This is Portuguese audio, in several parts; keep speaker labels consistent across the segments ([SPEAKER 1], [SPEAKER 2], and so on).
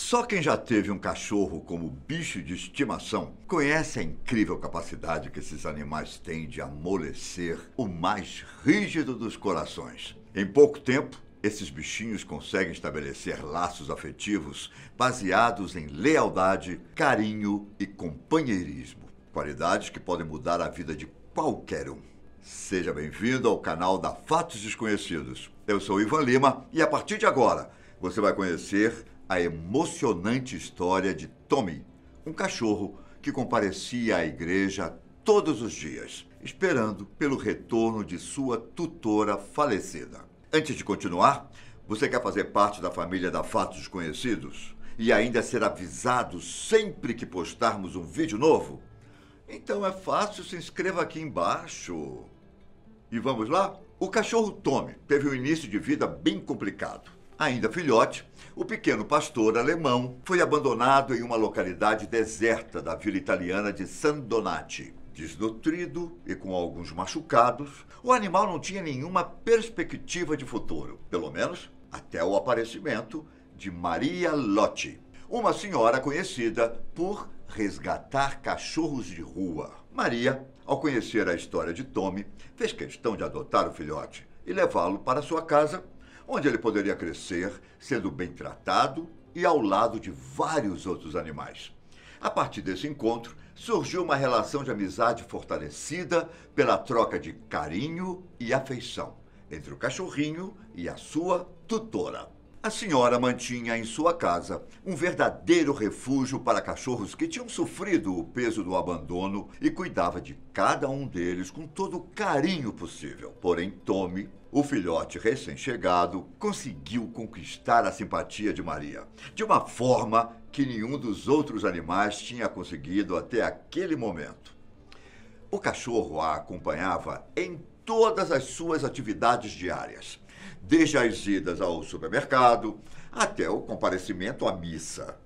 [SPEAKER 1] Só quem já teve um cachorro como bicho de estimação conhece a incrível capacidade que esses animais têm de amolecer o mais rígido dos corações. Em pouco tempo, esses bichinhos conseguem estabelecer laços afetivos baseados em lealdade, carinho e companheirismo. Qualidades que podem mudar a vida de qualquer um. Seja bem-vindo ao canal da Fatos Desconhecidos. Eu sou Ivan Lima e a partir de agora você vai conhecer a emocionante história de Tommy, um cachorro que comparecia à igreja todos os dias, esperando pelo retorno de sua tutora falecida. Antes de continuar, você quer fazer parte da família da Fatos Conhecidos e ainda ser avisado sempre que postarmos um vídeo novo? Então é fácil, se inscreva aqui embaixo. E vamos lá? O cachorro Tommy teve um início de vida bem complicado. Ainda filhote, o pequeno pastor alemão foi abandonado em uma localidade deserta da vila italiana de San Donati. Desnutrido e com alguns machucados, o animal não tinha nenhuma perspectiva de futuro, pelo menos até o aparecimento de Maria Lotti, uma senhora conhecida por resgatar cachorros de rua. Maria, ao conhecer a história de Tommy, fez questão de adotar o filhote e levá-lo para sua casa onde ele poderia crescer sendo bem tratado e ao lado de vários outros animais. A partir desse encontro, surgiu uma relação de amizade fortalecida pela troca de carinho e afeição entre o cachorrinho e a sua tutora. A senhora mantinha em sua casa um verdadeiro refúgio para cachorros que tinham sofrido o peso do abandono e cuidava de cada um deles com todo o carinho possível. Porém, Tommy, o filhote recém-chegado, conseguiu conquistar a simpatia de Maria de uma forma que nenhum dos outros animais tinha conseguido até aquele momento. O cachorro a acompanhava em todas as suas atividades diárias, desde as idas ao supermercado até o comparecimento à missa.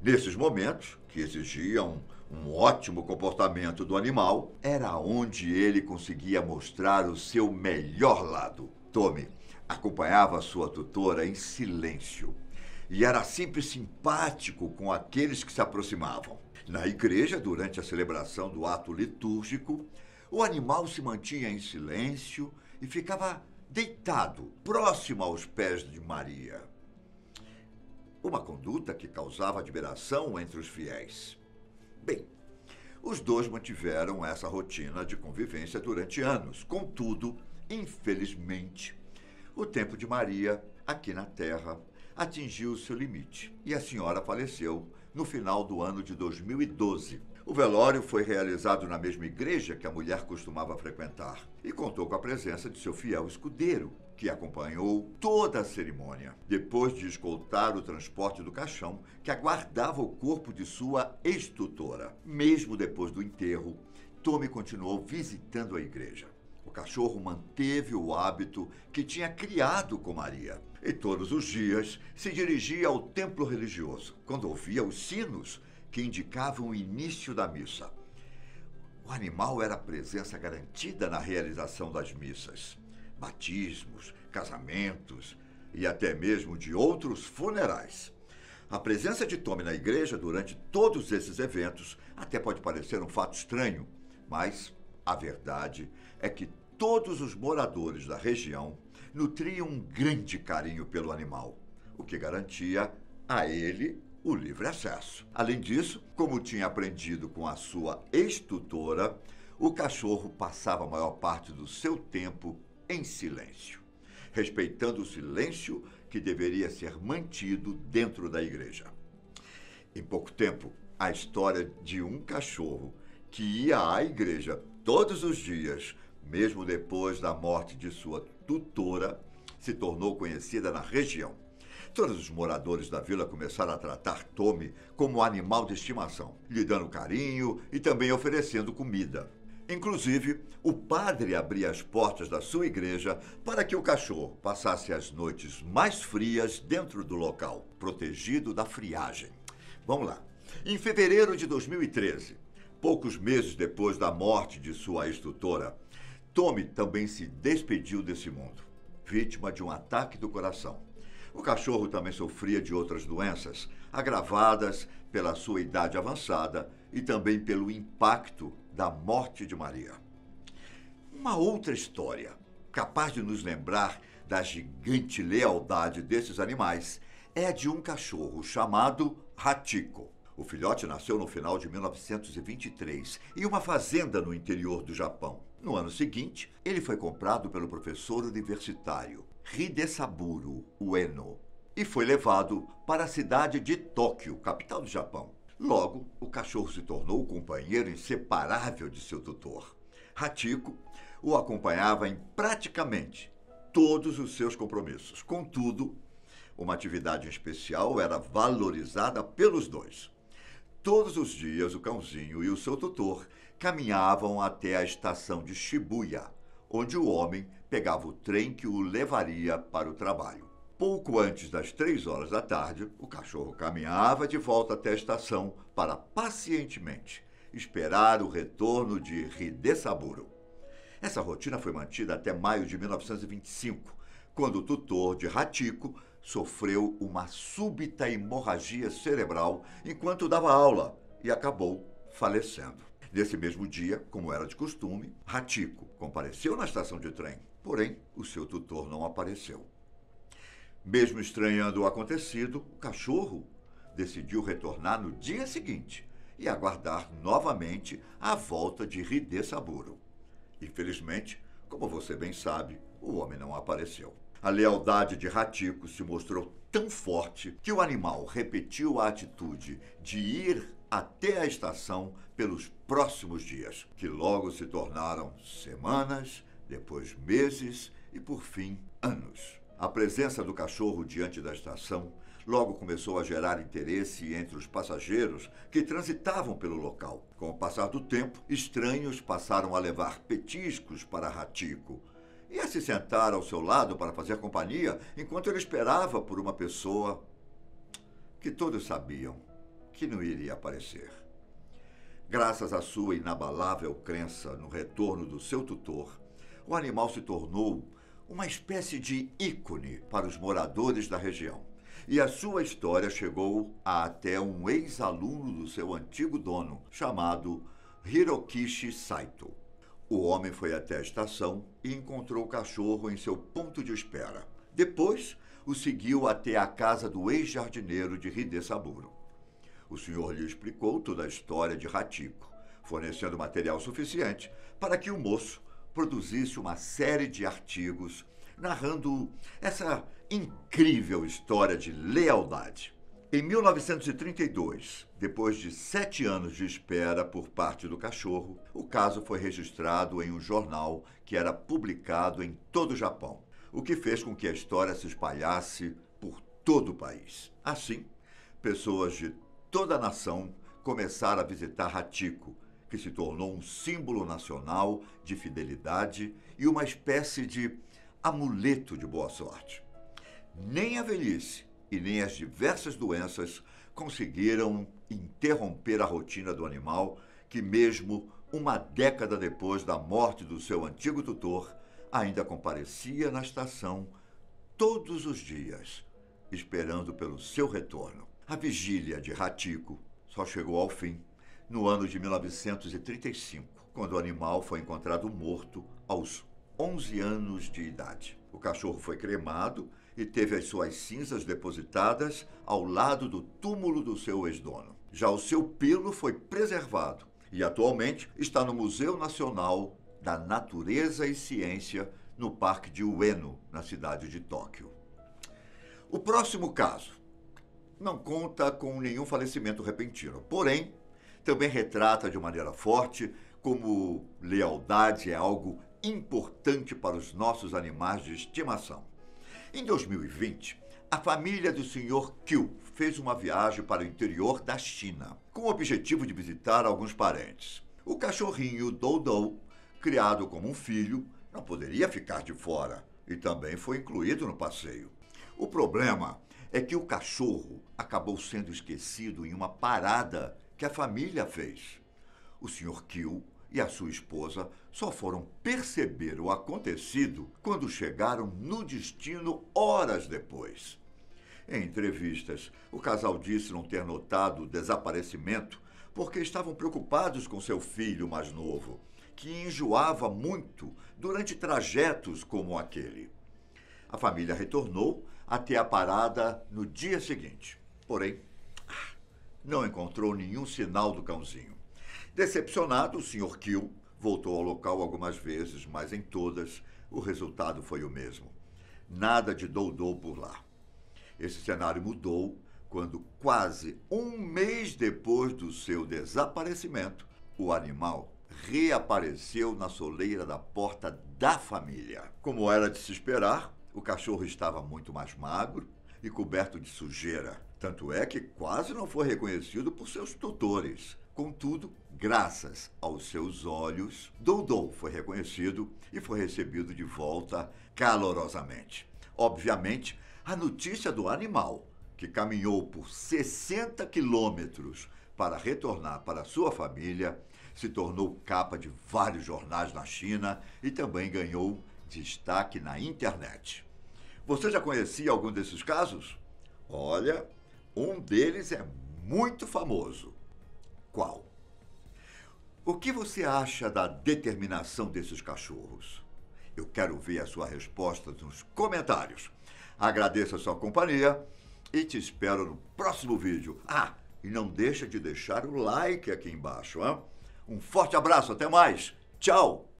[SPEAKER 1] Nesses momentos, que exigiam um ótimo comportamento do animal, era onde ele conseguia mostrar o seu melhor lado. Tommy acompanhava sua tutora em silêncio e era sempre simpático com aqueles que se aproximavam. Na igreja, durante a celebração do ato litúrgico, o animal se mantinha em silêncio e ficava deitado, próximo aos pés de Maria. Uma conduta que causava admiração entre os fiéis. Bem, os dois mantiveram essa rotina de convivência durante anos. Contudo, infelizmente, o tempo de Maria, aqui na Terra, atingiu seu limite e a senhora faleceu no final do ano de 2012, o velório foi realizado na mesma igreja que a mulher costumava frequentar e contou com a presença de seu fiel escudeiro, que acompanhou toda a cerimônia, depois de escoltar o transporte do caixão que aguardava o corpo de sua ex-tutora. Mesmo depois do enterro, Tommy continuou visitando a igreja. O cachorro manteve o hábito que tinha criado com Maria e todos os dias se dirigia ao templo religioso. Quando ouvia os sinos, que indicavam o início da missa. O animal era presença garantida na realização das missas, batismos, casamentos e até mesmo de outros funerais. A presença de Tommy na igreja durante todos esses eventos até pode parecer um fato estranho, mas a verdade é que todos os moradores da região nutriam um grande carinho pelo animal, o que garantia a ele o livre acesso. Além disso, como tinha aprendido com a sua ex-tutora, o cachorro passava a maior parte do seu tempo em silêncio, respeitando o silêncio que deveria ser mantido dentro da igreja. Em pouco tempo, a história de um cachorro que ia à igreja todos os dias, mesmo depois da morte de sua tutora, se tornou conhecida na região. Todos os moradores da vila começaram a tratar Tommy como animal de estimação, lhe dando carinho e também oferecendo comida. Inclusive, o padre abria as portas da sua igreja para que o cachorro passasse as noites mais frias dentro do local, protegido da friagem. Vamos lá. Em fevereiro de 2013, poucos meses depois da morte de sua ex-tutora, Tommy também se despediu desse mundo, vítima de um ataque do coração. O cachorro também sofria de outras doenças, agravadas pela sua idade avançada e também pelo impacto da morte de Maria. Uma outra história, capaz de nos lembrar da gigante lealdade desses animais, é de um cachorro chamado Ratico. O filhote nasceu no final de 1923 em uma fazenda no interior do Japão. No ano seguinte, ele foi comprado pelo professor universitário Hidesaburo Ueno e foi levado para a cidade de Tóquio, capital do Japão. Logo, o cachorro se tornou o companheiro inseparável de seu tutor. Ratico o acompanhava em praticamente todos os seus compromissos. Contudo, uma atividade especial era valorizada pelos dois. Todos os dias, o cãozinho e o seu tutor caminhavam até a estação de Shibuya onde o homem pegava o trem que o levaria para o trabalho. Pouco antes das três horas da tarde, o cachorro caminhava de volta até a estação para pacientemente esperar o retorno de Hidesaburo. Essa rotina foi mantida até maio de 1925, quando o tutor de Ratico sofreu uma súbita hemorragia cerebral enquanto dava aula e acabou falecendo. Nesse mesmo dia, como era de costume, Ratico compareceu na estação de trem, porém o seu tutor não apareceu. Mesmo estranhando o acontecido, o cachorro decidiu retornar no dia seguinte e aguardar novamente a volta de Hide Saburo. Infelizmente, como você bem sabe, o homem não apareceu. A lealdade de Ratico se mostrou tão forte que o animal repetiu a atitude de ir até a estação pelos próximos dias, que logo se tornaram semanas, depois meses e, por fim, anos. A presença do cachorro diante da estação logo começou a gerar interesse entre os passageiros que transitavam pelo local. Com o passar do tempo, estranhos passaram a levar petiscos para Ratico e a se sentar ao seu lado para fazer companhia enquanto ele esperava por uma pessoa que todos sabiam que não iria aparecer. Graças à sua inabalável crença no retorno do seu tutor, o animal se tornou uma espécie de ícone para os moradores da região. E a sua história chegou a até um ex-aluno do seu antigo dono, chamado Hirokishi Saito. O homem foi até a estação e encontrou o cachorro em seu ponto de espera. Depois, o seguiu até a casa do ex-jardineiro de Hidesaburo. O senhor lhe explicou toda a história de Ratico, fornecendo material suficiente para que o moço produzisse uma série de artigos narrando essa incrível história de lealdade. Em 1932, depois de sete anos de espera por parte do cachorro, o caso foi registrado em um jornal que era publicado em todo o Japão, o que fez com que a história se espalhasse por todo o país. Assim, pessoas de toda a nação começara a visitar Ratico, que se tornou um símbolo nacional de fidelidade e uma espécie de amuleto de boa sorte. Nem a velhice e nem as diversas doenças conseguiram interromper a rotina do animal, que, mesmo uma década depois da morte do seu antigo tutor, ainda comparecia na estação todos os dias, esperando pelo seu retorno. A vigília de Ratico só chegou ao fim no ano de 1935, quando o animal foi encontrado morto aos 11 anos de idade. O cachorro foi cremado e teve as suas cinzas depositadas ao lado do túmulo do seu ex-dono. Já o seu pelo foi preservado e atualmente está no Museu Nacional da Natureza e Ciência, no Parque de Ueno, na cidade de Tóquio. O próximo caso não conta com nenhum falecimento repentino, porém, também retrata de maneira forte como lealdade é algo importante para os nossos animais de estimação. Em 2020, a família do Sr. Qiu fez uma viagem para o interior da China, com o objetivo de visitar alguns parentes. O cachorrinho Doudou, criado como um filho, não poderia ficar de fora e também foi incluído no passeio. O problema é que o cachorro acabou sendo esquecido em uma parada que a família fez. O Sr. Kill e a sua esposa só foram perceber o acontecido quando chegaram no destino horas depois. Em entrevistas, o casal disse não ter notado o desaparecimento porque estavam preocupados com seu filho mais novo, que enjoava muito durante trajetos como aquele. A família retornou até a parada no dia seguinte. Porém, ah, não encontrou nenhum sinal do cãozinho. Decepcionado, o Sr. Kill voltou ao local algumas vezes, mas em todas o resultado foi o mesmo. Nada de doudou por lá. Esse cenário mudou quando, quase um mês depois do seu desaparecimento, o animal reapareceu na soleira da porta da família. Como era de se esperar, o cachorro estava muito mais magro e coberto de sujeira, tanto é que quase não foi reconhecido por seus tutores. Contudo, graças aos seus olhos, Doudou foi reconhecido e foi recebido de volta calorosamente. Obviamente, a notícia do animal, que caminhou por 60 quilômetros para retornar para sua família, se tornou capa de vários jornais na China e também ganhou destaque na internet. Você já conhecia algum desses casos? Olha, um deles é muito famoso. Qual? O que você acha da determinação desses cachorros? Eu quero ver a sua resposta nos comentários. Agradeço a sua companhia e te espero no próximo vídeo. Ah, e não deixa de deixar o like aqui embaixo. Hein? Um forte abraço, até mais. Tchau!